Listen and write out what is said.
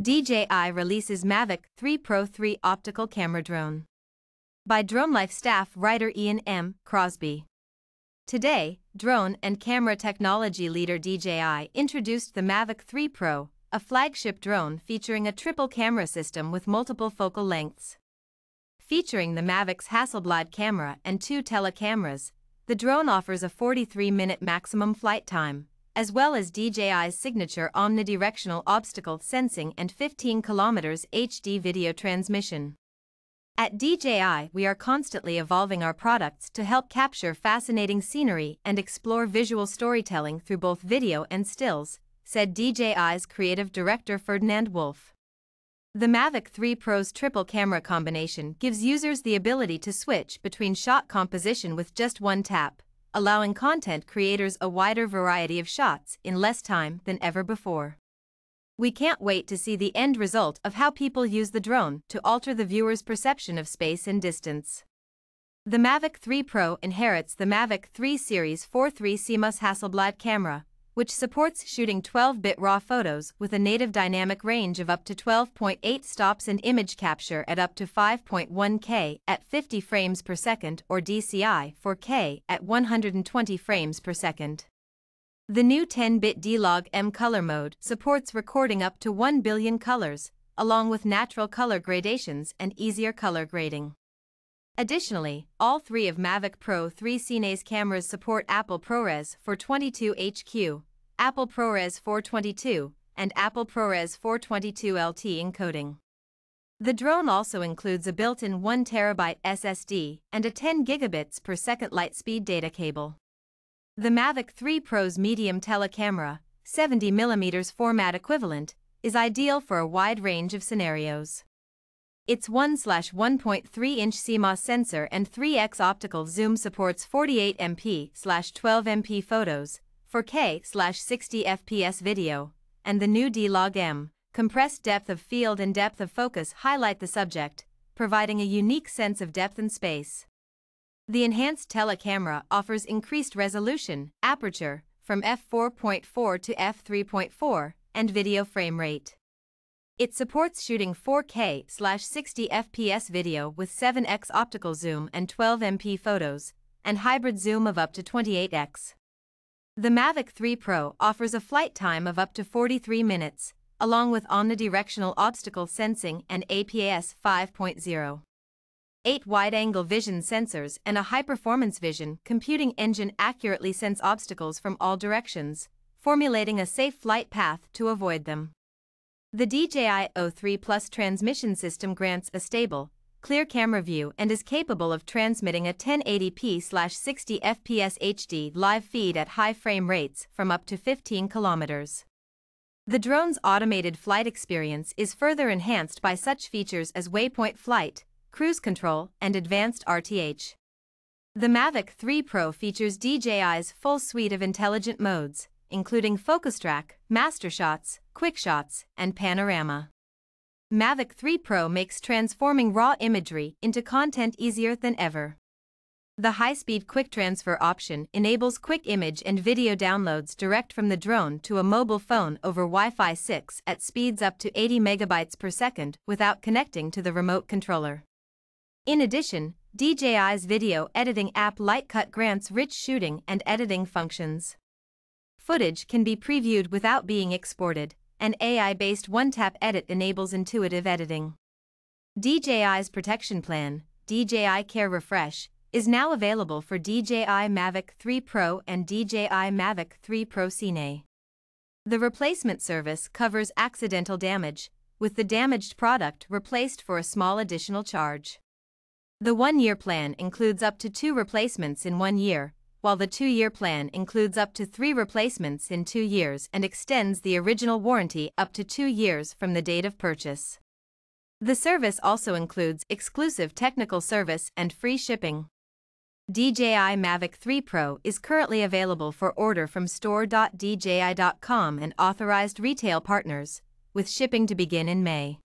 DJI releases Mavic 3 Pro 3 optical camera drone. By DroneLife staff writer Ian M. Crosby. Today, drone and camera technology leader DJI introduced the Mavic 3 Pro, a flagship drone featuring a triple camera system with multiple focal lengths. Featuring the Mavic's Hasselblad camera and two telecameras, the drone offers a 43 minute maximum flight time, as well as DJI's signature omnidirectional obstacle sensing and 15 km HD video transmission. At DJI, we are constantly evolving our products to help capture fascinating scenery and explore visual storytelling through both video and stills, said DJI's creative director Ferdinand Wolf. The Mavic 3 Pro's triple camera combination gives users the ability to switch between shot composition with just one tap, allowing content creators a wider variety of shots in less time than ever before. We can't wait to see the end result of how people use the drone to alter the viewer's perception of space and distance. The Mavic 3 Pro inherits the Mavic 3 Series 4 3 CMOS Hasselblad camera, which supports shooting 12-bit RAW photos with a native dynamic range of up to 12.8 stops and image capture at up to 5.1K at 50 frames per second or DCI 4K at 120 frames per second. The new 10-bit D-Log M color mode supports recording up to 1 billion colors, along with natural color gradations and easier color grading. Additionally, all three of Mavic Pro 3 Cine's cameras support Apple ProRes 422HQ, Apple ProRes 422, and Apple ProRes 422 LT encoding. The drone also includes a built-in 1TB SSD and a 10 gigabits per second light-speed data cable. The Mavic 3 Pro's medium telecamera, 70mm format equivalent, is ideal for a wide range of scenarios. Its 1/1.3-inch CMOS sensor and 3x optical zoom supports 48MP/12MP photos, 4K/60fps video, and the new D-Log M compressed depth of field and depth of focus highlight the subject, providing a unique sense of depth and space. The enhanced telecamera offers increased resolution, aperture, from f4.4 to f3.4, and video frame rate. It supports shooting 4K 60 FPS video with 7x optical zoom and 12MP photos, and hybrid zoom of up to 28x. The Mavic 3 Pro offers a flight time of up to 43 minutes, along with omnidirectional obstacle sensing and APS 5.0. Eight wide-angle vision sensors and a high-performance vision computing engine accurately sense obstacles from all directions, formulating a safe flight path to avoid them. The DJI O3 Plus transmission system grants a stable, clear camera view and is capable of transmitting a 1080p/60 fps HD live feed at high frame rates from up to 15 kilometers. The drone's automated flight experience is further enhanced by such features as waypoint flight, cruise control, and advanced RTH. The Mavic 3 Pro features DJI's full suite of intelligent modes, including focus track, master shots, quickshots, and panorama. Mavic 3 Pro makes transforming raw imagery into content easier than ever. The high-speed quick transfer option enables quick image and video downloads direct from the drone to a mobile phone over Wi-Fi 6 at speeds up to 80 megabytes per second without connecting to the remote controller. In addition, DJI's video editing app Lightcut grants rich shooting and editing functions. Footage can be previewed without being exported, an AI-based one-tap edit enables intuitive editing. DJI's Protection Plan, DJI Care Refresh, is now available for DJI Mavic 3 Pro and DJI Mavic 3 Pro Cine. The replacement service covers accidental damage, with the damaged product replaced for a small additional charge. The one-year plan includes up to two replacements in one year, while the two-year plan includes up to three replacements in two years and extends the original warranty up to two years from the date of purchase. The service also includes exclusive technical service and free shipping. DJI Mavic 3 Pro is currently available for order from store.dji.com and authorized retail partners, with shipping to begin in May.